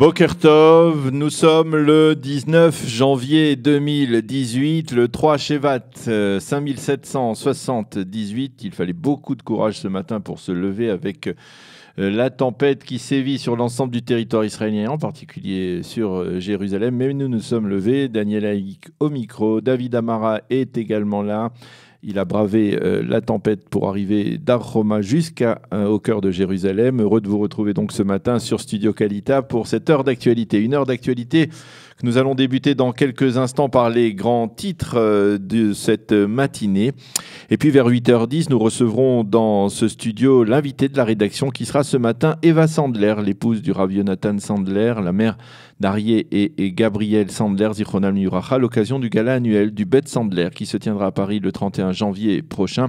Bokertov, nous sommes le 19 janvier 2018, le 3 Shevat 5778. Euh, Il fallait beaucoup de courage ce matin pour se lever avec euh, la tempête qui sévit sur l'ensemble du territoire israélien, en particulier sur euh, Jérusalem. Mais nous nous sommes levés. Daniel Haïk au micro, David Amara est également là. Il a bravé euh, la tempête pour arriver d'Arroma jusqu'au euh, cœur de Jérusalem. Heureux de vous retrouver donc ce matin sur Studio Calita pour cette heure d'actualité. Une heure d'actualité nous allons débuter dans quelques instants par les grands titres euh, de cette matinée. Et puis vers 8h10, nous recevrons dans ce studio l'invité de la rédaction qui sera ce matin Eva Sandler, l'épouse du rabbi Jonathan Sandler, la mère d'Arié et, Gabrielle Gabriel Sandler, Zichronam à l'occasion du gala annuel du Bet Sandler qui se tiendra à Paris le 31 janvier prochain.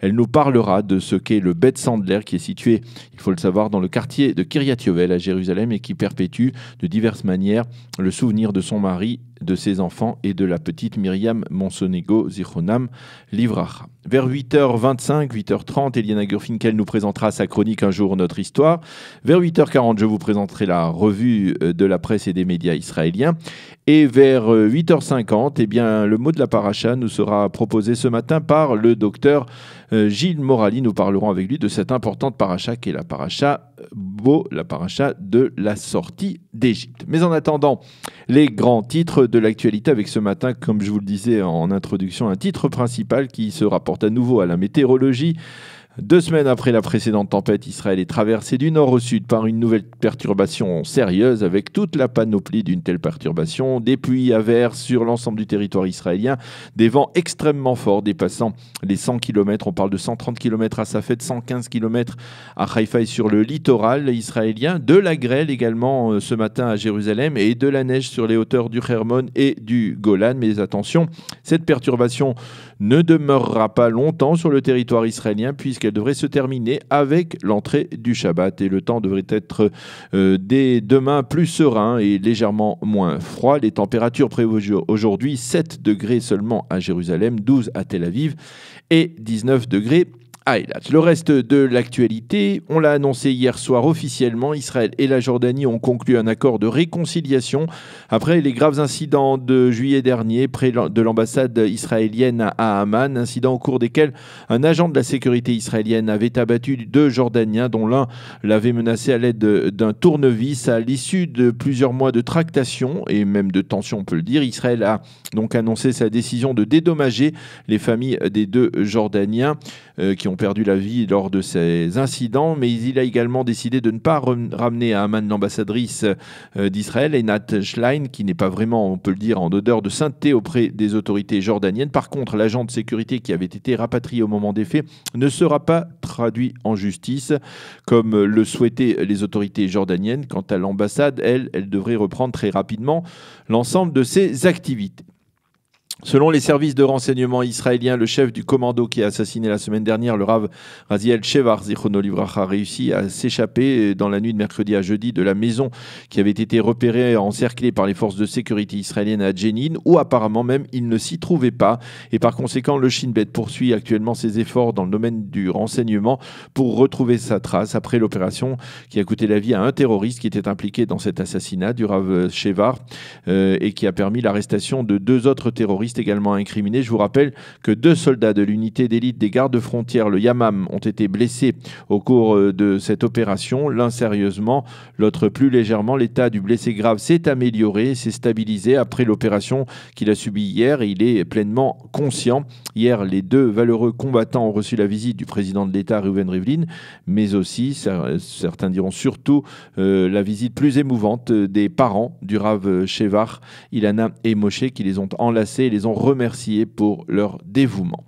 Elle nous parlera de ce qu'est le Bet Sandler qui est situé, il faut le savoir, dans le quartier de Kiryat Yovel à Jérusalem et qui perpétue de diverses manières le souvenir de son mari, de ses enfants et de la petite Myriam Monsonego Zichonam Livracha. Vers 8h25, 8h30, Eliana Gurfinkel nous présentera sa chronique Un jour notre histoire. Vers 8h40, je vous présenterai la revue euh, de la presse et des médias israéliens. Et vers 8h50, euh, eh bien, le mot de la paracha nous sera proposé ce matin par le docteur euh, Gilles Morali. Nous parlerons avec lui de cette importante paracha qui la paracha beau la paracha de la sortie d'Égypte. Mais en attendant, les grands titres de l'actualité avec ce matin, comme je vous le disais en introduction, un titre principal qui se rapporte à nouveau à la météorologie. Deux semaines après la précédente tempête, Israël est traversé du nord au sud par une nouvelle perturbation sérieuse avec toute la panoplie d'une telle perturbation, des pluies averses sur l'ensemble du territoire israélien, des vents extrêmement forts dépassant les 100 km, on parle de 130 km à Safed, 115 km à Haïfa sur le littoral israélien, de la grêle également euh, ce matin à Jérusalem et de la neige sur les hauteurs du Hermon et du Golan. Mais attention, cette perturbation ne demeurera pas longtemps sur le territoire israélien puisqu'elle devrait se terminer avec l'entrée du Shabbat et le temps devrait être euh, dès demain plus serein et légèrement moins froid. Les températures prévues aujourd'hui 7 degrés seulement à Jérusalem, 12 à Tel Aviv et 19 degrés le reste de l'actualité, on l'a annoncé hier soir officiellement, Israël et la Jordanie ont conclu un accord de réconciliation après les graves incidents de juillet dernier près de l'ambassade israélienne à Amman, Incident au cours desquels un agent de la sécurité israélienne avait abattu deux Jordaniens dont l'un l'avait menacé à l'aide d'un tournevis. À l'issue de plusieurs mois de tractation et même de tension, on peut le dire, Israël a donc annoncé sa décision de dédommager les familles des deux Jordaniens. Euh, qui ont perdu la vie lors de ces incidents, mais il a également décidé de ne pas ramener à Amman l'ambassadrice euh, d'Israël, Enat Schlein, qui n'est pas vraiment, on peut le dire, en odeur de sainteté auprès des autorités jordaniennes. Par contre, l'agent de sécurité qui avait été rapatrié au moment des faits ne sera pas traduit en justice, comme le souhaitaient les autorités jordaniennes. Quant à l'ambassade, elle, elle devrait reprendre très rapidement l'ensemble de ses activités. Selon les services de renseignement israéliens, le chef du commando qui a assassiné la semaine dernière le Rav Raziel Shevar Olivra a réussi à s'échapper euh, dans la nuit de mercredi à jeudi de la maison qui avait été repérée et encerclée par les forces de sécurité israéliennes à Jenin, où apparemment même il ne s'y trouvait pas. Et par conséquent, le Shin Bet poursuit actuellement ses efforts dans le domaine du renseignement pour retrouver sa trace après l'opération qui a coûté la vie à un terroriste qui était impliqué dans cet assassinat du Rav Shevar euh, et qui a permis l'arrestation de deux autres terroristes également incriminés. Je vous rappelle que deux soldats de l'unité d'élite des gardes frontières, le Yamam, ont été blessés au cours euh, de cette opération, l'un sérieusement, l'autre plus légèrement. L'état du blessé grave s'est amélioré, s'est stabilisé après l'opération qu'il a subie hier il est pleinement conscient. Hier, les deux valeureux combattants ont reçu la visite du président de l'État, Reuven Rivlin, mais aussi, certains diront surtout, euh, la visite plus émouvante euh, des parents du Rav Shevar, Ilana et Moshe, qui les ont enlacés les les ont remercié pour leur dévouement.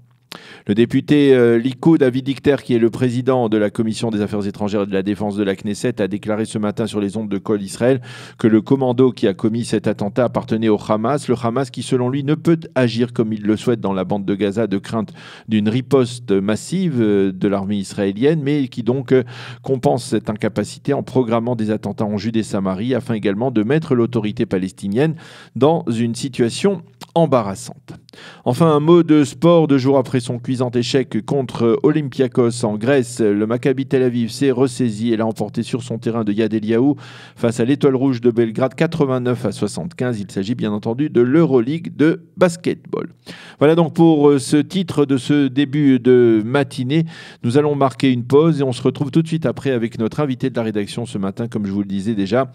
Le député euh, Liko David Dikter, qui est le président de la Commission des Affaires étrangères et de la Défense de la Knesset, a déclaré ce matin sur les ondes de Col Israël que le commando qui a commis cet attentat appartenait au Hamas, le Hamas qui, selon lui, ne peut agir comme il le souhaite dans la bande de Gaza de crainte d'une riposte massive euh, de l'armée israélienne, mais qui donc euh, compense cette incapacité en programmant des attentats en Judée-Samarie afin également de mettre l'autorité palestinienne dans une situation embarrassante. Enfin, un mot de sport deux jours après son cuisant échec contre Olympiakos en Grèce. Le Maccabi Tel Aviv s'est ressaisi et l'a emporté sur son terrain de Yad Eliaou face à l'Étoile Rouge de Belgrade 89 à 75. Il s'agit bien entendu de l'Euroleague de basketball. Voilà donc pour euh, ce titre de ce début de matinée. Nous allons marquer une pause et on se retrouve tout de suite après avec notre invité de la rédaction ce matin, comme je vous le disais déjà,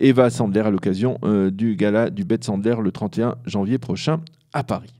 Eva Sandler à l'occasion euh, du gala du Bet Sandler le 31 janvier prochain à Paris.